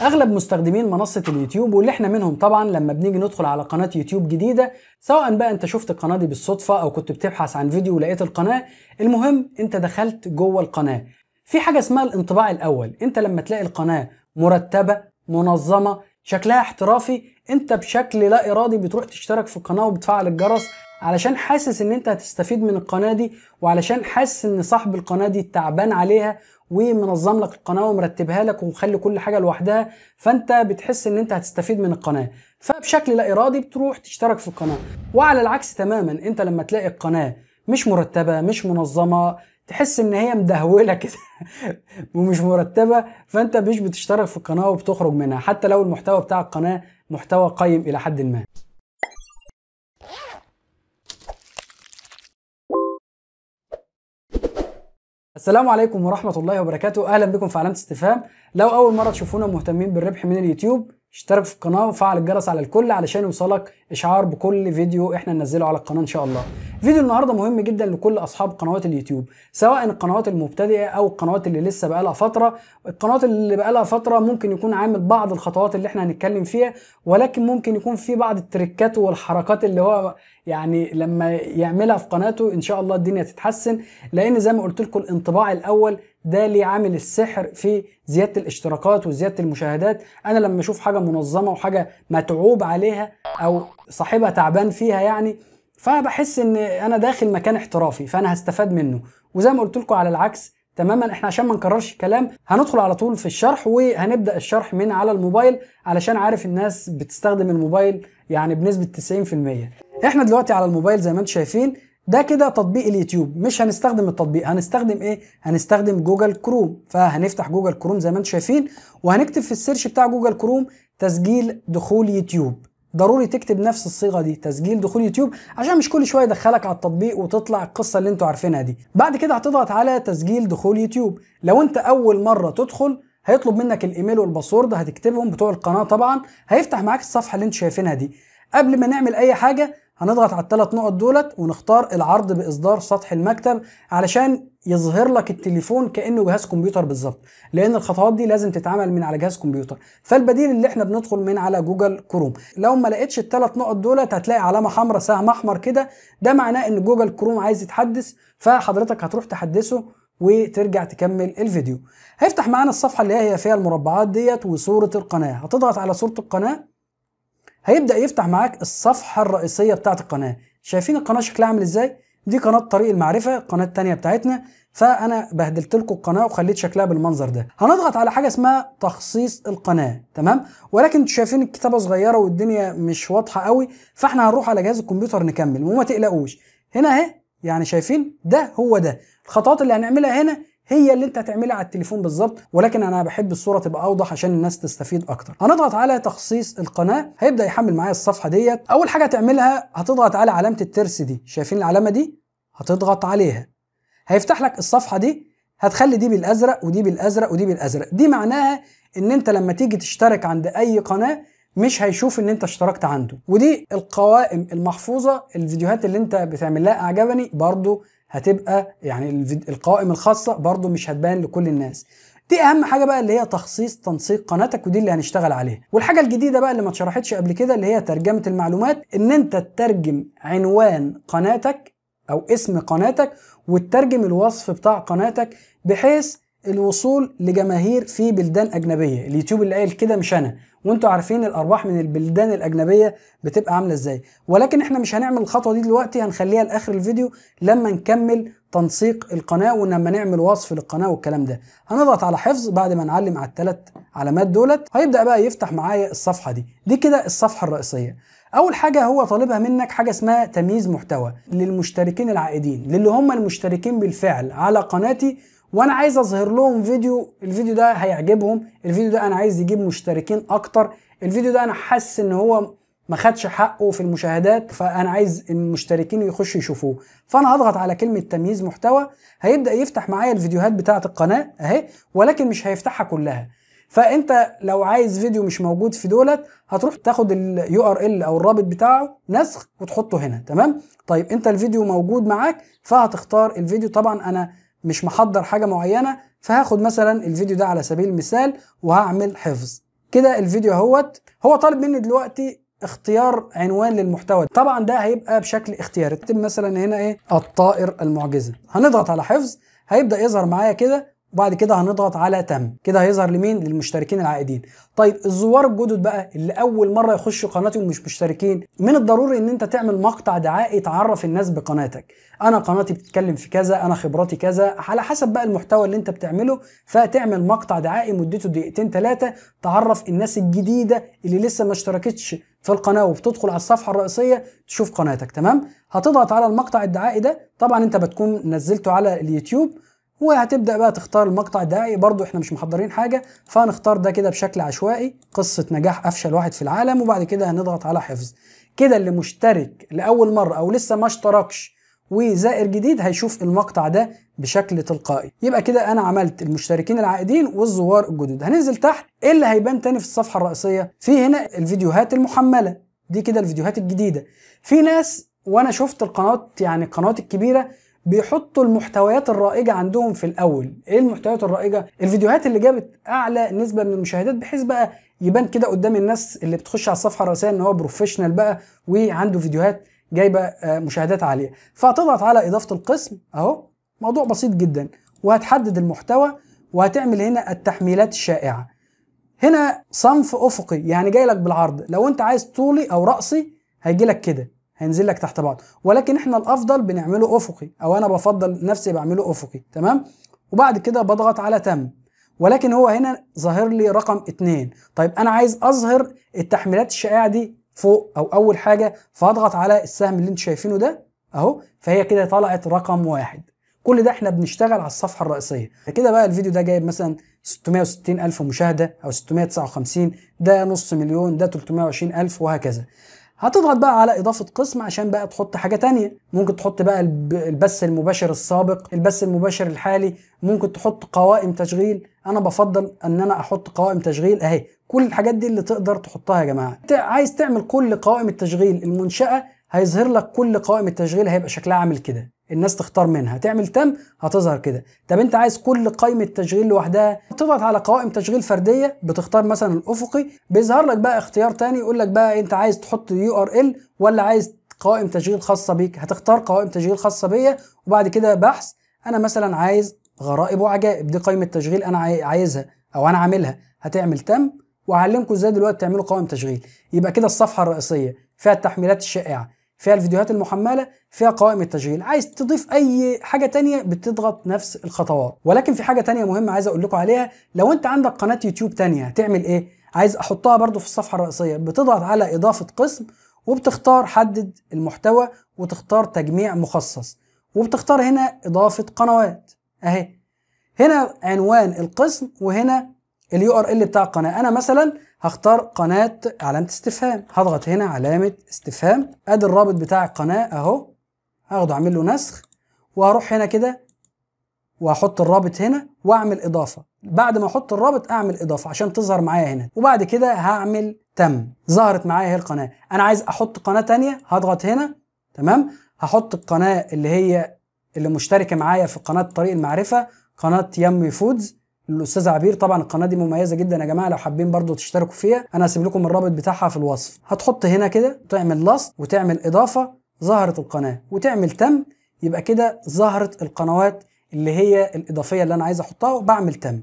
اغلب مستخدمين منصه اليوتيوب واللي احنا منهم طبعا لما بنيجي ندخل على قناه يوتيوب جديده سواء بقى انت شفت القناه دي بالصدفه او كنت بتبحث عن فيديو ولقيت القناه المهم انت دخلت جوه القناه في حاجه اسمها الانطباع الاول انت لما تلاقي القناه مرتبه منظمه شكلها احترافي انت بشكل لا ارادي بتروح تشترك في القناه وبتفعل الجرس علشان حاسس ان انت هتستفيد من القناه دي وعلشان حاسس ان صاحب القناه دي تعبان عليها ومنظم لك القناه ومرتبها لك ومخلي كل حاجه لوحدها فانت بتحس ان انت هتستفيد من القناه فبشكل لا ارادي بتروح تشترك في القناه وعلى العكس تماما انت لما تلاقي القناه مش مرتبه مش منظمه تحس ان هي مدهوله كده ومش مرتبه فانت مش بتشترك في القناه وبتخرج منها حتى لو المحتوى بتاع القناه محتوى قيم الى حد ما السلام عليكم ورحمه الله وبركاته اهلا بكم في علامه استفهام لو اول مره تشوفونا مهتمين بالربح من اليوتيوب اشترك في القناة وفعل الجرس على الكل علشان يوصلك اشعار بكل فيديو احنا ننزله على القناة ان شاء الله فيديو النهاردة مهم جدا لكل اصحاب قنوات اليوتيوب سواء القنوات المبتدئة او القنوات اللي لسه بقالها فترة القنوات اللي بقالها فترة ممكن يكون عامل بعض الخطوات اللي احنا هنتكلم فيها ولكن ممكن يكون في بعض التريكات والحركات اللي هو يعني لما يعملها في قناته ان شاء الله الدنيا تتحسن لان زي ما قلت لكم الانطباع الاول ده ليه عامل السحر في زياده الاشتراكات وزياده المشاهدات انا لما اشوف حاجه منظمه وحاجه متعوب عليها او صاحبها تعبان فيها يعني فبحس ان انا داخل مكان احترافي فانا هستفاد منه وزي ما قلت لكم على العكس تماما احنا عشان ما نكررش الكلام هندخل على طول في الشرح وهنبدا الشرح من على الموبايل علشان عارف الناس بتستخدم الموبايل يعني بنسبه 90% احنا دلوقتي على الموبايل زي ما انتم شايفين ده كده تطبيق اليوتيوب مش هنستخدم التطبيق هنستخدم ايه هنستخدم جوجل كروم فهنفتح جوجل كروم زي ما انتم شايفين وهنكتب في السيرش بتاع جوجل كروم تسجيل دخول يوتيوب ضروري تكتب نفس الصيغه دي تسجيل دخول يوتيوب عشان مش كل شويه يدخلك على التطبيق وتطلع القصه اللي انتوا عارفينها دي بعد كده هتضغط على تسجيل دخول يوتيوب لو انت اول مره تدخل هيطلب منك الايميل والباسورد هتكتبهم بتوع القناه طبعا هيفتح معاك الصفحه اللي انت شايفينها دي قبل ما نعمل اي حاجه هنضغط على الثلاث نقط دولت ونختار العرض باصدار سطح المكتب علشان يظهر لك التليفون كانه جهاز كمبيوتر بالظبط لان الخطوات دي لازم تتعمل من على جهاز كمبيوتر فالبديل اللي احنا بندخل من على جوجل كروم لو ما لقيتش الثلاث نقط دولت هتلاقي علامه حمراء سهم احمر كده ده معناه ان جوجل كروم عايز يتحدث فحضرتك هتروح تحدثه وترجع تكمل الفيديو هيفتح معانا الصفحه اللي هي فيها المربعات ديت وصوره القناه هتضغط على صوره القناه هيبدا يفتح معاك الصفحه الرئيسيه بتاعه القناه شايفين القناه شكلها عامل ازاي دي قناه طريق المعرفه القناه الثانيه بتاعتنا فانا بهدلت لكم القناه وخليت شكلها بالمنظر ده هنضغط على حاجه اسمها تخصيص القناه تمام ولكن انتوا شايفين الكتابه صغيره والدنيا مش واضحه قوي فاحنا هنروح على جهاز الكمبيوتر نكمل وما تقلقوش هنا اهي يعني شايفين ده هو ده الخطوات اللي هنعملها هنا هي اللي انت هتعملها على التليفون بالظبط ولكن انا بحب الصوره تبقى اوضح عشان الناس تستفيد اكتر هنضغط على تخصيص القناه هيبدا يحمل معايا الصفحه ديت اول حاجه هتعملها هتضغط على علامه الترس دي شايفين العلامه دي هتضغط عليها هيفتح لك الصفحه دي هتخلي دي بالازرق ودي بالازرق ودي بالازرق دي معناها ان انت لما تيجي تشترك عند اي قناه مش هيشوف ان انت اشتركت عنده ودي القوائم المحفوظه الفيديوهات اللي انت بتعمل لها اعجبني برضو هتبقى يعني القوائم الخاصه برضو مش هتبان لكل الناس دي اهم حاجه بقى اللي هي تخصيص تنسيق قناتك ودي اللي هنشتغل عليها والحاجه الجديده بقى اللي ما اتشرحتش قبل كده اللي هي ترجمه المعلومات ان انت تترجم عنوان قناتك او اسم قناتك وتترجم الوصف بتاع قناتك بحيث الوصول لجماهير في بلدان اجنبيه اليوتيوب اللي قال كده مش انا وانتوا عارفين الارباح من البلدان الاجنبيه بتبقى عامله ازاي ولكن احنا مش هنعمل الخطوه دي دلوقتي هنخليها لاخر الفيديو لما نكمل تنسيق القناه ولما نعمل وصف للقناه والكلام ده هنضغط على حفظ بعد ما نعلم على الثلاث علامات دولت هيبدا بقى يفتح معايا الصفحه دي دي كده الصفحه الرئيسيه اول حاجه هو طالبها منك حاجه اسمها تمييز محتوى للمشتركين العائدين للي هم المشتركين بالفعل على قناتي وانا عايز اظهر لهم فيديو الفيديو ده هيعجبهم الفيديو ده انا عايز يجيب مشتركين اكتر الفيديو ده انا حاسس ان هو ما خدش حقه في المشاهدات فانا عايز المشتركين يخشوا يشوفوه فانا هضغط على كلمه تمييز محتوى هيبدا يفتح معايا الفيديوهات بتاعه القناه اهي ولكن مش هيفتحها كلها فانت لو عايز فيديو مش موجود في دولت هتروح تاخد اليو ار ال او الرابط بتاعه نسخ وتحطه هنا تمام طيب انت الفيديو موجود معاك فهتختار الفيديو طبعا انا مش محضر حاجه معينه فهاخد مثلا الفيديو ده على سبيل المثال وهعمل حفظ كده الفيديو اهوت هو طالب مني دلوقتي اختيار عنوان للمحتوى طبعا ده هيبقى بشكل اختياري اكتب مثلا هنا ايه الطائر المعجزه هنضغط على حفظ هيبدا يظهر معايا كده وبعد كده هنضغط على تم كده هيظهر لمين للمشتركين العائدين طيب الزوار الجدد بقى اللي اول مره يخشوا قناتي ومش مشتركين من الضروري ان انت تعمل مقطع دعائي تعرف الناس بقناتك انا قناتي بتتكلم في كذا انا خبراتي كذا على حسب بقى المحتوى اللي انت بتعمله فتعمل مقطع دعائي مدته دقيقتين ثلاثه تعرف الناس الجديده اللي لسه ما اشتركتش في القناه وبتدخل على الصفحه الرئيسيه تشوف قناتك تمام هتضغط على المقطع الدعائي ده طبعا انت بتكون نزلته على اليوتيوب وهتبدا بقى تختار المقطع ده برضو احنا مش محضرين حاجه فهنختار ده كده بشكل عشوائي قصه نجاح افشل واحد في العالم وبعد كده هنضغط على حفظ كده اللي مشترك لاول مره او لسه ما اشتركش وزائر جديد هيشوف المقطع ده بشكل تلقائي يبقى كده انا عملت المشتركين العائدين والزوار الجدد هننزل تحت ايه اللي هيبان تاني في الصفحه الرئيسيه في هنا الفيديوهات المحمله دي كده الفيديوهات الجديده في ناس وانا شفت القنوات يعني القنوات الكبيره بيحطوا المحتويات الرائجه عندهم في الاول ايه المحتويات الرائجه الفيديوهات اللي جابت اعلى نسبه من المشاهدات بحيث بقى يبان كده قدام الناس اللي بتخش على الصفحه الرئيسيه ان هو بروفيشنال بقى وعنده فيديوهات جايبه آه، مشاهدات عاليه فهتضغط على اضافه القسم اهو موضوع بسيط جدا وهتحدد المحتوى وهتعمل هنا التحميلات الشائعه هنا صنف افقي يعني جاي لك بالعرض لو انت عايز طولي او راسي هيجي لك كده هينزل لك تحت بعض ولكن احنا الافضل بنعمله افقي او انا بفضل نفسي بعمله افقي تمام وبعد كده بضغط على تم ولكن هو هنا ظاهر لي رقم 2 طيب انا عايز اظهر التحميلات الشائعه دي فوق او اول حاجه فاضغط على السهم اللي انت شايفينه ده اهو فهي كده طلعت رقم واحد كل ده احنا بنشتغل على الصفحه الرئيسيه كده بقى الفيديو ده جايب مثلا 660 الف مشاهده او 659 ده نص مليون ده 320 الف وهكذا هتضغط بقى على اضافه قسم عشان بقى تحط حاجه تانية ممكن تحط بقى البث المباشر السابق البث المباشر الحالي ممكن تحط قوائم تشغيل انا بفضل ان انا احط قوائم تشغيل اهي كل الحاجات دي اللي تقدر تحطها يا جماعه عايز تعمل كل قوائم التشغيل المنشاه هيظهر لك كل قوائم التشغيل هيبقى شكلها عامل كده الناس تختار منها تعمل تم هتظهر كده طب انت عايز كل قائمه تشغيل لوحدها تضغط على قوائم تشغيل فرديه بتختار مثلا الافقي بيظهر لك بقى اختيار تاني يقول لك بقى انت عايز تحط يو ار ال ولا عايز قوائم تشغيل خاصه بيك هتختار قوائم تشغيل خاصه بيا وبعد كده بحث انا مثلا عايز غرائب وعجائب دي قائمه تشغيل انا عايزها او انا عاملها هتعمل تم وهعلمكم ازاي دلوقتي تعملوا قوائم تشغيل يبقى كده الصفحه الرئيسيه فيها التحميلات الشائعه فيها الفيديوهات المحمله فيها قوائم التشغيل عايز تضيف اي حاجه تانية بتضغط نفس الخطوات ولكن في حاجه تانية مهمه عايز اقول لكم عليها لو انت عندك قناه يوتيوب تانية هتعمل ايه عايز احطها برضو في الصفحه الرئيسيه بتضغط على اضافه قسم وبتختار حدد المحتوى وتختار تجميع مخصص وبتختار هنا اضافه قنوات اهي هنا عنوان القسم وهنا اليو ار ال بتاع القناه انا مثلا هختار قناه علامه استفهام هضغط هنا علامه استفهام ادي الرابط بتاع القناه اهو هاخده اعمل له نسخ وهروح هنا كده وهحط الرابط هنا واعمل اضافه بعد ما احط الرابط اعمل اضافه عشان تظهر معايا هنا وبعد كده هعمل تم ظهرت معايا هي القناه انا عايز احط قناه تانية هضغط هنا تمام هحط القناه اللي هي اللي مشتركه معايا في قناه طريق المعرفه قناه يمي فودز الاستاذ عبير طبعا القناه دي مميزه جدا يا جماعه لو حابين برضو تشتركوا فيها انا هسيب لكم الرابط بتاعها في الوصف هتحط هنا كده تعمل لاست وتعمل اضافه ظهرت القناه وتعمل تم يبقى كده ظهرت القنوات اللي هي الاضافيه اللي انا عايز احطها وبعمل تم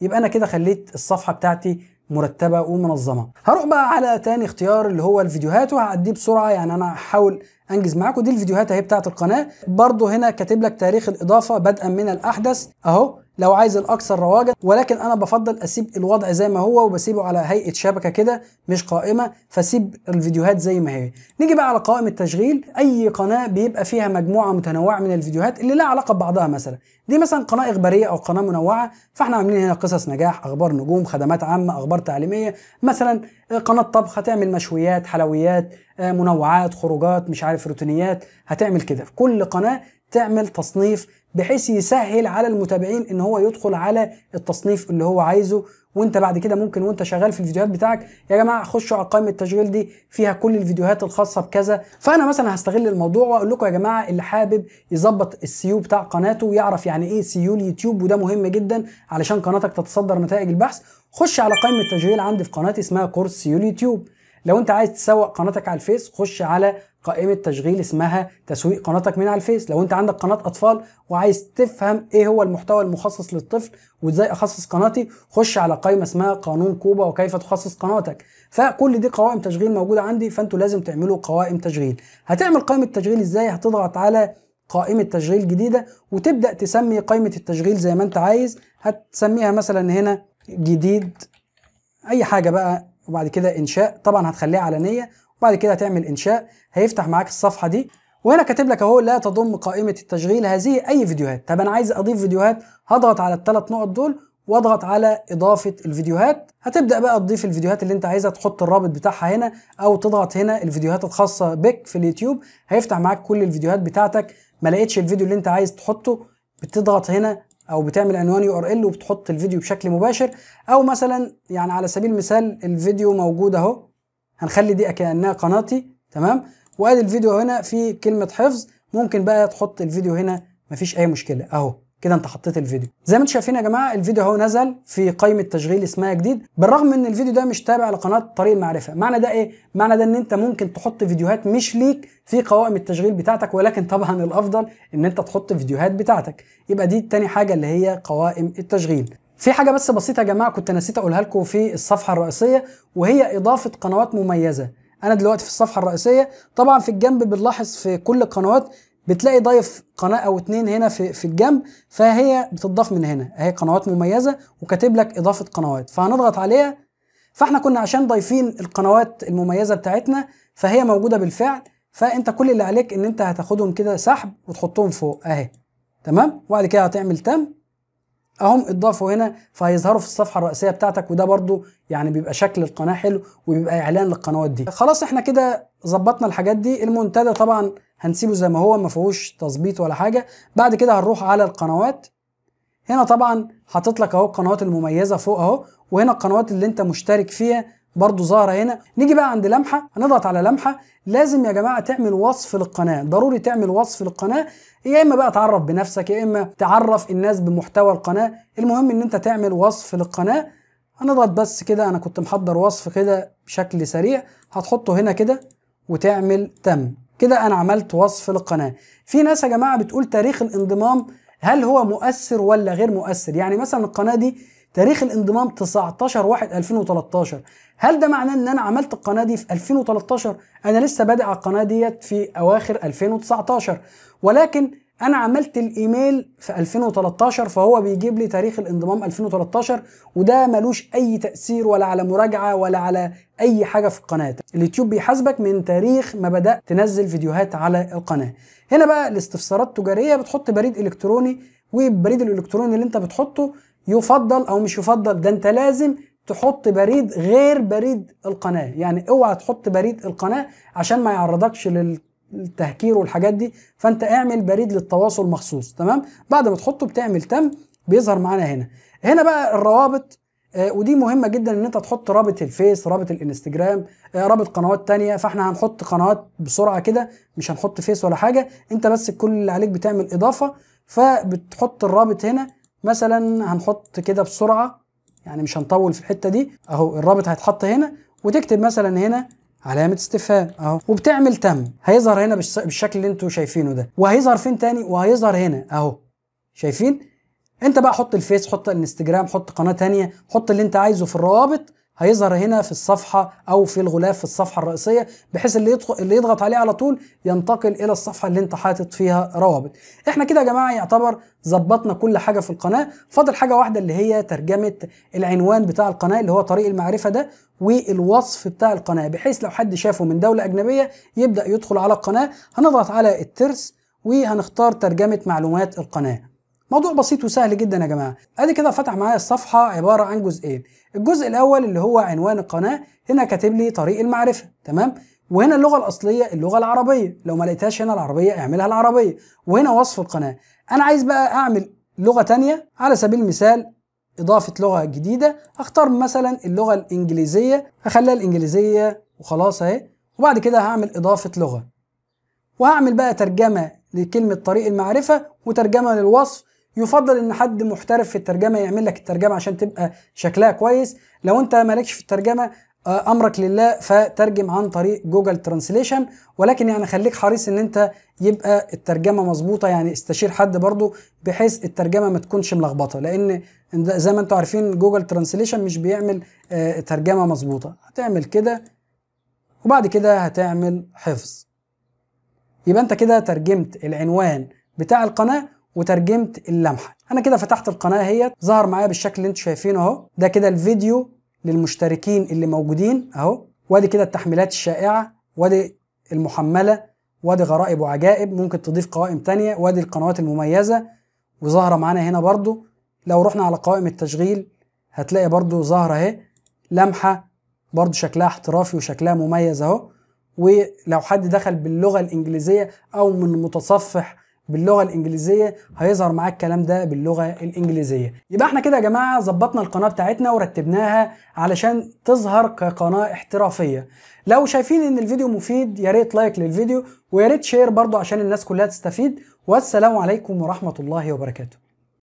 يبقى انا كده خليت الصفحه بتاعتي مرتبه ومنظمه هروح بقى على تاني اختيار اللي هو الفيديوهات وهعديه بسرعه يعني انا هحاول انجز معاكم دي الفيديوهات اهي بتاعه القناه برضو هنا كاتب لك تاريخ الاضافه بدءا من الاحدث اهو لو عايز الاكثر رواجا ولكن انا بفضل اسيب الوضع زي ما هو وبسيبه على هيئه شبكه كده مش قائمه فسيب الفيديوهات زي ما هي نيجي بقى على قوائم التشغيل اي قناه بيبقى فيها مجموعه متنوعه من الفيديوهات اللي لها علاقه ببعضها مثلا دي مثلا قناه اخباريه او قناه منوعه فاحنا عاملين هنا قصص نجاح اخبار نجوم خدمات عامه اخبار تعليميه مثلا آه، قناه طبخ هتعمل مشويات حلويات آه، منوعات خروجات مش عارف روتينيات هتعمل كده كل قناه تعمل تصنيف بحيث يسهل على المتابعين ان هو يدخل على التصنيف اللي هو عايزه وانت بعد كده ممكن وانت شغال في الفيديوهات بتاعك يا جماعه خشوا على قائمه التشغيل دي فيها كل الفيديوهات الخاصه بكذا فانا مثلا هستغل الموضوع واقول لكم يا جماعه اللي حابب يظبط السيو بتاع قناته ويعرف يعني ايه سيو اليوتيوب وده مهم جدا علشان قناتك تتصدر نتائج البحث خش على قائمه التشغيل عندي في قناتي اسمها كورس سيو اليوتيوب لو انت عايز تسوق قناتك على الفيس خش على قائمه تشغيل اسمها تسويق قناتك من على الفيس لو انت عندك قناه اطفال وعايز تفهم ايه هو المحتوى المخصص للطفل وازاي اخصص قناتي خش على قائمه اسمها قانون كوبا وكيف تخصص قناتك فكل دي قوائم تشغيل موجوده عندي فانتوا لازم تعملوا قوائم تشغيل هتعمل قائمه تشغيل ازاي هتضغط على قائمة تشغيل جديدة وتبدأ تسمي قائمة التشغيل زي ما انت عايز هتسميها مثلا هنا جديد اي حاجة بقى وبعد كده انشاء طبعا هتخليها علنية بعد كده هتعمل انشاء هيفتح معاك الصفحه دي وهنا كاتب لك اهو لا تضم قائمه التشغيل هذه اي فيديوهات طب انا عايز اضيف فيديوهات هضغط على الثلاث نقط دول واضغط على اضافه الفيديوهات هتبدا بقى تضيف الفيديوهات اللي انت عايزها تحط الرابط بتاعها هنا او تضغط هنا الفيديوهات الخاصه بك في اليوتيوب هيفتح معاك كل الفيديوهات بتاعتك ما لقيتش الفيديو اللي انت عايز تحطه بتضغط هنا او بتعمل عنوان يو ار ال وبتحط الفيديو بشكل مباشر او مثلا يعني على سبيل المثال الفيديو موجود اهو هنخلي دي كانها قناتي تمام وادي الفيديو هنا في كلمه حفظ ممكن بقى تحط الفيديو هنا مفيش اي مشكله اهو كده انت حطيت الفيديو زي ما انتم شايفين يا جماعه الفيديو اهو نزل في قائمه تشغيل اسمها جديد بالرغم ان الفيديو ده مش تابع لقناه طريق المعرفه معنى ده ايه معنى ده ان انت ممكن تحط فيديوهات مش ليك في قوائم التشغيل بتاعتك ولكن طبعا الافضل ان انت تحط فيديوهات بتاعتك يبقى دي تاني حاجه اللي هي قوائم التشغيل في حاجه بس بسيطه يا جماعه كنت نسيت اقولها لكم في الصفحه الرئيسيه وهي اضافه قنوات مميزه انا دلوقتي في الصفحه الرئيسيه طبعا في الجنب بنلاحظ في كل القنوات بتلاقي ضايف قناه او اتنين هنا في في الجنب فهي بتضاف من هنا اهي قنوات مميزه وكاتب لك اضافه قنوات فهنضغط عليها فاحنا كنا عشان ضايفين القنوات المميزه بتاعتنا فهي موجوده بالفعل فانت كل اللي عليك ان انت هتاخدهم كده سحب وتحطهم فوق اهي تمام وبعد كده هتعمل تم اهم اتضافوا هنا فهيظهروا في الصفحه الرئيسيه بتاعتك وده برضو يعني بيبقى شكل القناه حلو وبيبقى اعلان للقنوات دي خلاص احنا كده ظبطنا الحاجات دي المنتدى طبعا هنسيبه زي ما هو ما فيهوش تظبيط ولا حاجه بعد كده هنروح على القنوات هنا طبعا حاطط لك اهو القنوات المميزه فوق اهو وهنا القنوات اللي انت مشترك فيها برضو ظاهره هنا نيجي بقى عند لمحه هنضغط على لمحه لازم يا جماعه تعمل وصف للقناه ضروري تعمل وصف للقناه يا اما بقى تعرف بنفسك يا اما تعرف الناس بمحتوى القناه المهم ان انت تعمل وصف للقناه هنضغط بس كده انا كنت محضر وصف كده بشكل سريع هتحطه هنا كده وتعمل تم كده انا عملت وصف للقناه في ناس يا جماعه بتقول تاريخ الانضمام هل هو مؤثر ولا غير مؤثر يعني مثلا القناه دي تاريخ الانضمام 19 1 2013 هل ده معناه ان انا عملت القناه دي في 2013 انا لسه بادئ على القناه ديت في اواخر 2019 ولكن انا عملت الايميل في 2013 فهو بيجيب لي تاريخ الانضمام 2013 وده ملوش اي تاثير ولا على مراجعه ولا على اي حاجه في القناه اليوتيوب بيحاسبك من تاريخ ما بدات تنزل فيديوهات على القناه هنا بقى الاستفسارات التجاريه بتحط بريد الكتروني والبريد الالكتروني اللي انت بتحطه يفضل او مش يفضل ده انت لازم تحط بريد غير بريد القناه يعني اوعى تحط بريد القناه عشان ما يعرضكش للتهكير والحاجات دي فانت اعمل بريد للتواصل مخصوص تمام بعد ما تحطه بتعمل تم بيظهر معانا هنا هنا بقى الروابط آه ودي مهمة جدا ان انت تحط رابط الفيس رابط الانستجرام آه رابط قنوات تانية فاحنا هنحط قنوات بسرعة كده مش هنحط فيس ولا حاجة انت بس كل اللي عليك بتعمل اضافة فبتحط الرابط هنا مثلا هنحط كده بسرعه يعني مش هنطول في الحته دي اهو الرابط هيتحط هنا وتكتب مثلا هنا علامة استفهام اهو وبتعمل تم هيظهر هنا بالشكل اللي انتوا شايفينه ده وهيظهر فين تاني وهيظهر هنا اهو شايفين انت بقى حط الفيس حط الانستجرام حط قناة تانية حط اللي انت عايزه في الروابط هيظهر هنا في الصفحة أو في الغلاف في الصفحة الرئيسية بحيث اللي, اللي يضغط عليه على طول ينتقل إلى الصفحة اللي أنت حاطط فيها روابط. إحنا كده يا جماعة يعتبر ظبطنا كل حاجة في القناة، فاضل حاجة واحدة اللي هي ترجمة العنوان بتاع القناة اللي هو طريق المعرفة ده والوصف بتاع القناة بحيث لو حد شافه من دولة أجنبية يبدأ يدخل على القناة، هنضغط على الترس وهنختار ترجمة معلومات القناة. موضوع بسيط وسهل جدا يا جماعه ادي كده فتح معايا الصفحه عباره عن جزئين الجزء الاول اللي هو عنوان القناه هنا كاتب لي طريق المعرفه تمام وهنا اللغه الاصليه اللغه العربيه لو ما لقيتهاش هنا العربيه اعملها العربيه وهنا وصف القناه انا عايز بقى اعمل لغه تانية على سبيل المثال اضافه لغه جديده اختار مثلا اللغه الانجليزيه اخليها الانجليزيه وخلاص اهي وبعد كده هعمل اضافه لغه وهعمل بقى ترجمه لكلمه طريق المعرفه وترجمه للوصف يفضل ان حد محترف في الترجمه يعمل لك الترجمه عشان تبقى شكلها كويس لو انت مالكش في الترجمه آه، امرك لله فترجم عن طريق جوجل ترانسليشن ولكن يعني خليك حريص ان انت يبقى الترجمه مظبوطه يعني استشير حد برضو بحيث الترجمه ما تكونش ملخبطه لان زي ما انتم عارفين جوجل ترانسليشن مش بيعمل آه، ترجمه مظبوطه هتعمل كده وبعد كده هتعمل حفظ يبقى انت كده ترجمت العنوان بتاع القناه وترجمت اللمحه انا كده فتحت القناه اهي ظهر معايا بالشكل اللي انتم شايفينه اهو ده كده الفيديو للمشتركين اللي موجودين اهو وادي كده التحميلات الشائعه وادي المحمله وادي غرائب وعجائب ممكن تضيف قوائم تانية وادي القنوات المميزه وظاهره معانا هنا برضو لو رحنا على قوائم التشغيل هتلاقي برضو ظاهره اهي لمحه برضو شكلها احترافي وشكلها مميز اهو ولو حد دخل باللغه الانجليزيه او من متصفح باللغه الانجليزيه هيظهر معاك الكلام ده باللغه الانجليزيه يبقى احنا كده يا جماعه ظبطنا القناه بتاعتنا ورتبناها علشان تظهر كقناه احترافيه لو شايفين ان الفيديو مفيد يا ريت لايك للفيديو ويا ريت شير برضو عشان الناس كلها تستفيد والسلام عليكم ورحمه الله وبركاته